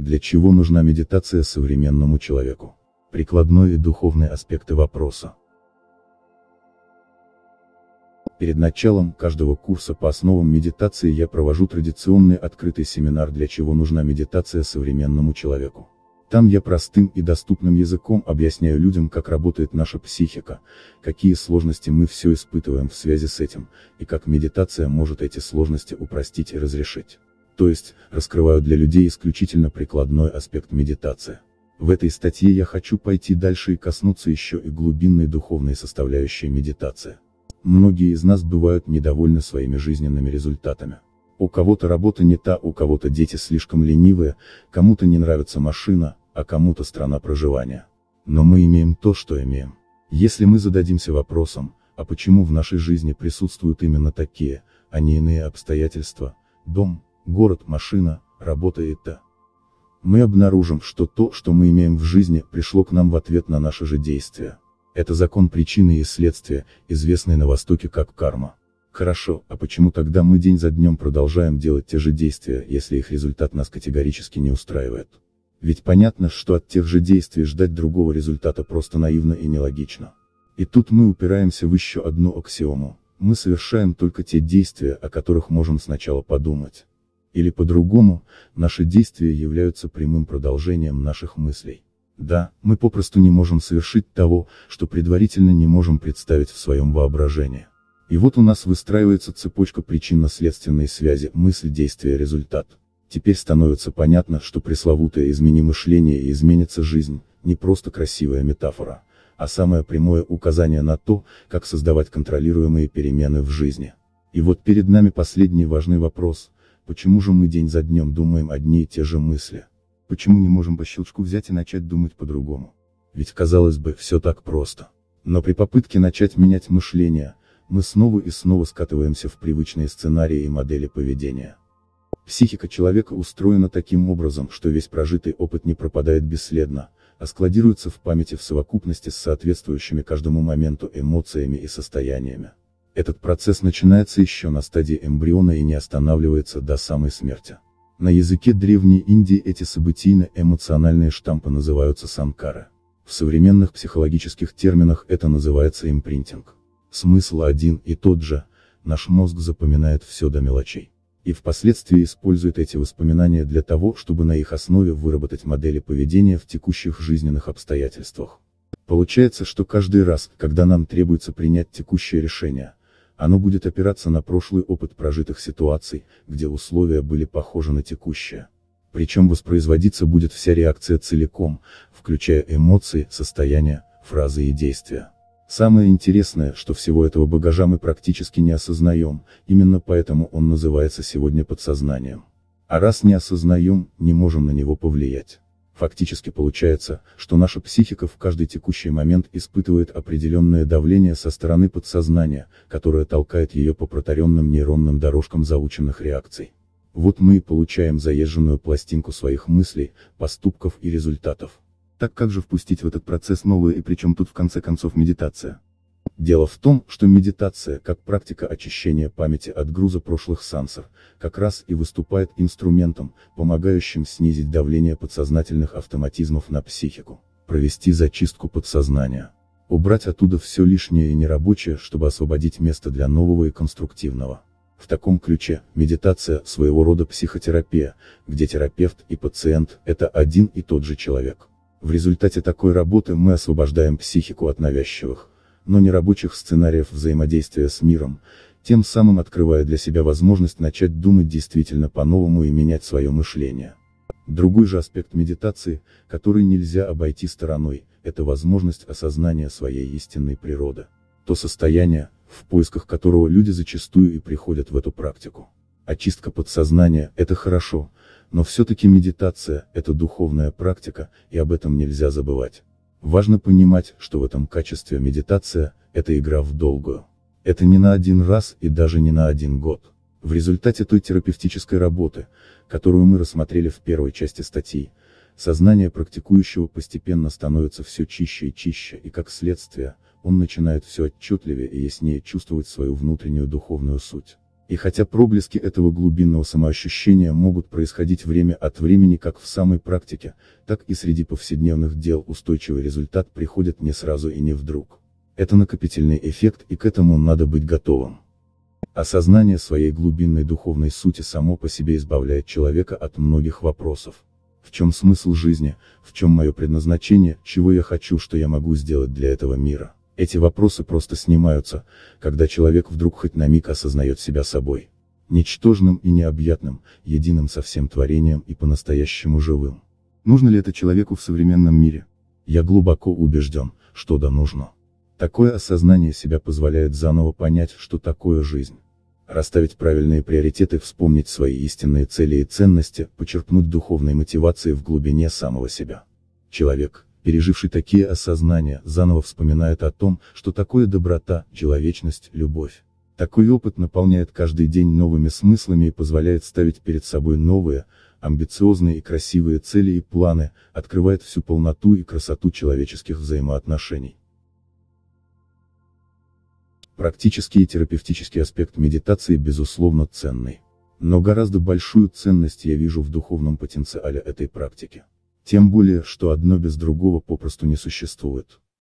Для чего нужна медитация современному человеку? Прикладной и духовный аспекты вопроса. Перед началом каждого курса по основам медитации я провожу традиционный открытый семинар «Для чего нужна медитация современному человеку». Там я простым и доступным языком объясняю людям, как работает наша психика, какие сложности мы все испытываем в связи с этим, и как медитация может эти сложности упростить и разрешить то есть, раскрываю для людей исключительно прикладной аспект медитации. В этой статье я хочу пойти дальше и коснуться еще и глубинной духовной составляющей медитации. Многие из нас бывают недовольны своими жизненными результатами. У кого-то работа не та, у кого-то дети слишком ленивые, кому-то не нравится машина, а кому-то страна проживания. Но мы имеем то, что имеем. Если мы зададимся вопросом, а почему в нашей жизни присутствуют именно такие, а не иные обстоятельства, дом, город, машина, работа и та. Мы обнаружим, что то, что мы имеем в жизни, пришло к нам в ответ на наши же действия. Это закон причины и следствия, известный на Востоке как карма. Хорошо, а почему тогда мы день за днем продолжаем делать те же действия, если их результат нас категорически не устраивает? Ведь понятно, что от тех же действий ждать другого результата просто наивно и нелогично. И тут мы упираемся в еще одну аксиому. Мы совершаем только те действия, о которых можем сначала подумать. Или по-другому, наши действия являются прямым продолжением наших мыслей. Да, мы попросту не можем совершить того, что предварительно не можем представить в своем воображении. И вот у нас выстраивается цепочка причинно-следственной связи мысль-действие-результат. Теперь становится понятно, что пресловутое «измени мышление и изменится жизнь» не просто красивая метафора, а самое прямое указание на то, как создавать контролируемые перемены в жизни. И вот перед нами последний важный вопрос, Почему же мы день за днем думаем одни и те же мысли? Почему не можем по щелчку взять и начать думать по-другому? Ведь казалось бы, все так просто. Но при попытке начать менять мышление, мы снова и снова скатываемся в привычные сценарии и модели поведения. Психика человека устроена таким образом, что весь прожитый опыт не пропадает бесследно, а складируется в памяти в совокупности с соответствующими каждому моменту эмоциями и состояниями. Этот процесс начинается еще на стадии эмбриона и не останавливается до самой смерти. На языке Древней Индии эти событийно-эмоциональные штампы называются санкары. В современных психологических терминах это называется импринтинг. Смысл один и тот же, наш мозг запоминает все до мелочей. И впоследствии использует эти воспоминания для того, чтобы на их основе выработать модели поведения в текущих жизненных обстоятельствах. Получается, что каждый раз, когда нам требуется принять текущее решение, оно будет опираться на прошлый опыт прожитых ситуаций, где условия были похожи на текущие. Причем воспроизводиться будет вся реакция целиком, включая эмоции, состояния, фразы и действия. Самое интересное, что всего этого багажа мы практически не осознаем, именно поэтому он называется сегодня подсознанием. А раз не осознаем, не можем на него повлиять. Фактически получается, что наша психика в каждый текущий момент испытывает определенное давление со стороны подсознания, которое толкает ее по протаренным нейронным дорожкам заученных реакций. Вот мы и получаем заезженную пластинку своих мыслей, поступков и результатов. Так как же впустить в этот процесс новые и причем тут в конце концов медитация? Дело в том, что медитация, как практика очищения памяти от груза прошлых сансов, как раз и выступает инструментом, помогающим снизить давление подсознательных автоматизмов на психику, провести зачистку подсознания, убрать оттуда все лишнее и нерабочее, чтобы освободить место для нового и конструктивного. В таком ключе, медитация – своего рода психотерапия, где терапевт и пациент – это один и тот же человек. В результате такой работы мы освобождаем психику от навязчивых, но не рабочих сценариев взаимодействия с миром, тем самым открывая для себя возможность начать думать действительно по-новому и менять свое мышление. Другой же аспект медитации, который нельзя обойти стороной, это возможность осознания своей истинной природы. То состояние, в поисках которого люди зачастую и приходят в эту практику. Очистка подсознания – это хорошо, но все-таки медитация – это духовная практика, и об этом нельзя забывать. Важно понимать, что в этом качестве медитация – это игра в долгую. Это не на один раз и даже не на один год. В результате той терапевтической работы, которую мы рассмотрели в первой части статьи, сознание практикующего постепенно становится все чище и чище и как следствие, он начинает все отчетливее и яснее чувствовать свою внутреннюю духовную суть. И хотя проблески этого глубинного самоощущения могут происходить время от времени как в самой практике, так и среди повседневных дел устойчивый результат приходит не сразу и не вдруг. Это накопительный эффект и к этому надо быть готовым. Осознание своей глубинной духовной сути само по себе избавляет человека от многих вопросов. В чем смысл жизни, в чем мое предназначение, чего я хочу, что я могу сделать для этого мира. Эти вопросы просто снимаются, когда человек вдруг хоть на миг осознает себя собой. Ничтожным и необъятным, единым со всем творением и по-настоящему живым. Нужно ли это человеку в современном мире? Я глубоко убежден, что да нужно. Такое осознание себя позволяет заново понять, что такое жизнь. Расставить правильные приоритеты, вспомнить свои истинные цели и ценности, почерпнуть духовной мотивации в глубине самого себя. Человек – переживший такие осознания, заново вспоминает о том, что такое доброта, человечность, любовь. Такой опыт наполняет каждый день новыми смыслами и позволяет ставить перед собой новые, амбициозные и красивые цели и планы, открывает всю полноту и красоту человеческих взаимоотношений. Практический и терапевтический аспект медитации безусловно ценный. Но гораздо большую ценность я вижу в духовном потенциале этой практики. Тем более, что одно без другого попросту не существует.